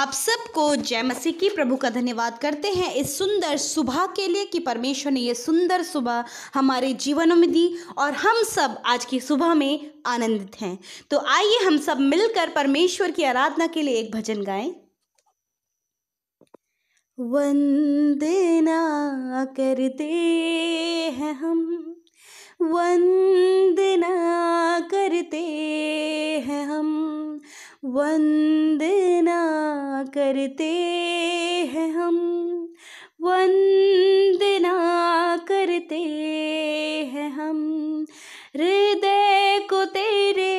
आप सबको जय मसीह की प्रभु का धन्यवाद करते हैं इस सुंदर सुबह के लिए कि परमेश्वर ने यह सुंदर सुबह हमारे जीवनों में दी और हम सब आज की सुबह में आनंदित हैं तो आइए हम सब मिलकर परमेश्वर की आराधना के लिए एक भजन गाएं वंदना करते हैं हम वंदना करते हैं हम वंदना करते हैं हम वंदना करते हैं हम हृदय को तेरे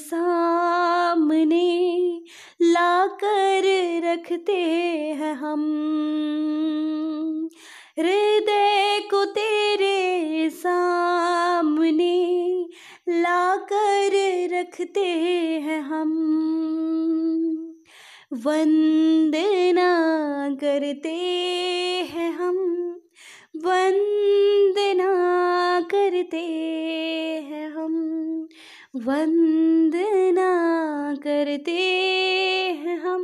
सामने लाकर रखते हैं हम हृदय को तेरे सामने लाकर रखते हैं हम वंदना करते हैं हम वंदना करते हैं हम वंदना करते हैं हम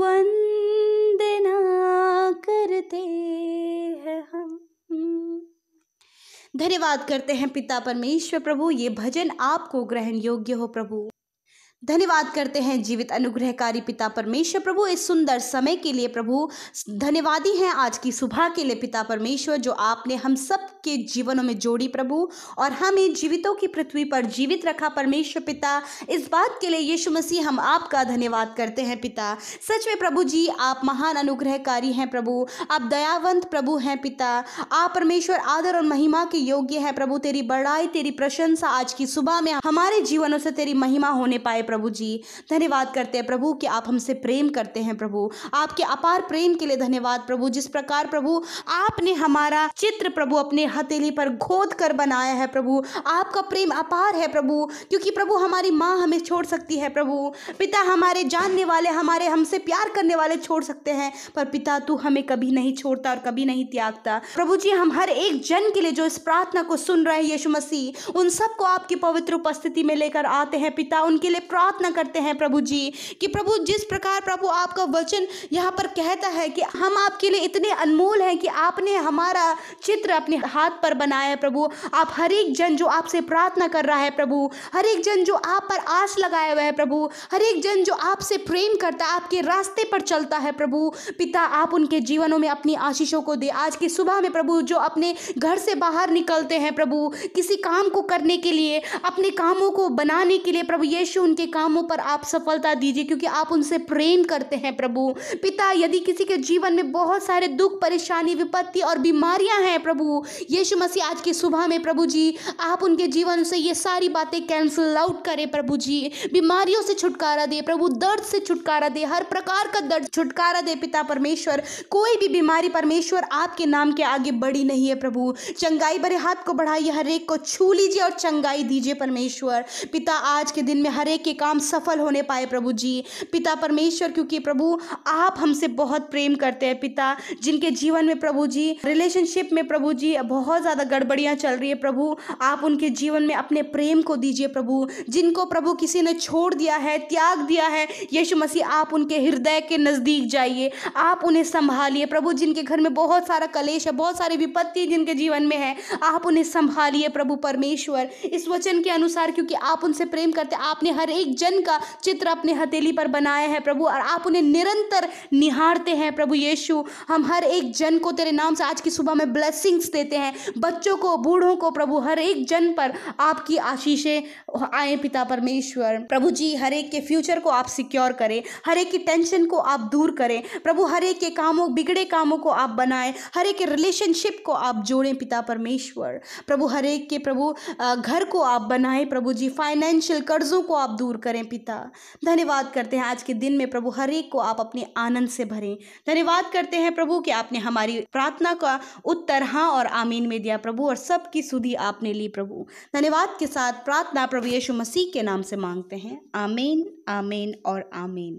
वंदना करते हैं हम धन्यवाद करते हैं पिता परमेश्वर प्रभु ये भजन आपको ग्रहण योग्य हो प्रभु धन्यवाद करते हैं जीवित अनुग्रहकारी पिता परमेश्वर प्रभु इस सुंदर समय के लिए प्रभु धन्यवादी हैं आज की सुबह के लिए पिता परमेश्वर जो आपने हम सब के जीवनों में जोड़ी प्रभु और हमें जीवितों की पृथ्वी पर जीवित रखा परमेश्वर पिता इस बात के लिए यीशु मसीह हम आपका धन्यवाद करते हैं पिता सच में प्रभु जी आप महान अनुग्रहकारी हैं प्रभु आप दयावंत प्रभु हैं पिता आप परमेश्वर आदर और महिमा के योग्य हैं प्रभु तेरी बड़ाई तेरी प्रशंसा आज की सुबह में हमारे जीवनों से तेरी महिमा होने पाए प्रभु प्रभु जी धन्यवाद करते हैं प्रभु कि आप हमसे प्रेम करते हैं प्रभु आपके अपार प्रेम के लिए धन्यवाद प्रभु जिस प्रकार प्रभु आपने हमारा चित्र प्रभु अपने हथेली पर खोद कर बनाया है प्रभु आपका प्रेम अपार है प्रभु क्योंकि प्रभु हमारी माँ हमें छोड़ सकती है प्रभु पिता हमारे जानने वाले हमारे हमसे प्यार करने वाले छोड़ सकते हैं पर पिता तू हमें कभी नहीं छोड़ता और कभी नहीं त्यागता प्रभु जी हम हर एक जन के लिए जो इस प्रार्थना को सुन रहे हैं यीशु मसीह उन सबको आपकी पवित्र उपस्थिति में लेकर आते हैं पिता उनके लिए प्रार्थना करते हैं प्रभु जी कि प्रभु जिस प्रकार प्रभु आपका वचन यहाँ पर कहता है कि हम आपके लिए इतने अनमोल हैं कि आपने हमारा चित्र अपने हाथ पर बनाया प्रभु आप हर एक जन जो आपसे प्रार्थना कर रहा है प्रभु हर एक जन जो आप पर आस लगाए हुए है प्रभु हर एक जन जो आपसे प्रेम करता है आपके रास्ते पर चलता है प्रभु पिता आप उनके जीवनों में अपनी आशीषों को दे आज की सुबह में प्रभु जो अपने घर से बाहर निकलते हैं प्रभु किसी काम को करने के लिए अपने कामों को बनाने के लिए प्रभु यीशु उनके के कामों पर आप सफलता दीजिए क्योंकि आप उनसे प्रेम करते हैं प्रभु पिता यदि किसी के जीवन में बहुत सारे दुख परेशानी विपत्ति और बीमारियां हैं प्रभु यीशु मसीह आज की सुबह में प्रभु जी आप उनके जीवन से ये सारी बातें कैंसिल आउट करें प्रभु जी बीमारियों से छुटकारा दे प्रभु दर्द से छुटकारा दे हर प्रकार का दर्द छुटकारा दे पिता परमेश्वर कोई भी बीमारी परमेश्वर आपके नाम के आगे बड़ी नहीं है प्रभु चंगाई भरे हाथ को बढ़ाइए हर एक को छू लीजिए और चंगाई दीजिए परमेश्वर पिता आज के दिन में हर एक के काम सफल होने पाए प्रभु जी पिता परमेश्वर क्योंकि प्रभु आप हमसे बहुत प्रेम करते हैं पिता जिनके जीवन में प्रभु जी रिलेशनशिप में प्रभु जी बहुत ज़्यादा गड़बड़ियाँ चल रही है प्रभु आप उनके जीवन में अपने प्रेम को दीजिए प्रभु जिनको प्रभु किसी ने छोड़ दिया है त्याग दिया है यीशु मसीह आप उनके हृदय के नज़दीक जाइए आप उन्हें संभालिए प्रभु जिनके घर में बहुत सारा कलेश है बहुत सारी विपत्ति जिनके जीवन में है आप उन्हें संभालिए प्रभु परमेश्वर इस वचन के अनुसार क्योंकि आप उनसे प्रेम करते आपने हर एक एक जन का चित्र अपने हथेली पर बनाया है प्रभु और आप उन्हें निरंतर निहारते हैं प्रभु यीशु हम हर एक जन को तेरे नाम से आज की सुबह में ब्लेसिंग्स देते हैं बच्चों को बूढ़ों को प्रभु हर एक जन पर आपकी आशीषें आए पिता परमेश्वर प्रभु जी हर एक के फ्यूचर को आप सिक्योर करें हर एक की टेंशन को आप दूर करें प्रभु हर एक के कामों बिगड़े कामों को आप बनाएं हर एक के रिलेशनशिप को आप जोड़ें पिता परमेश्वर प्रभु हर एक के प्रभु घर को आप बनाएं प्रभु जी फाइनेंशियल कर्जों को आप दूर दूर करें पिता धन्यवाद करते हैं आज के दिन में प्रभु हर एक को आप अपने आनंद से भरें धन्यवाद करते हैं प्रभु कि आपने हमारी प्रार्थना का उत्तर हाँ और आमीन में दिया प्रभु और सबकी सुधी आपने ली प्रभु धन्यवाद के साथ प्रार्थना प्रभु यीशु मसीह के नाम से मांगते हैं आमीन आमीन और आमीन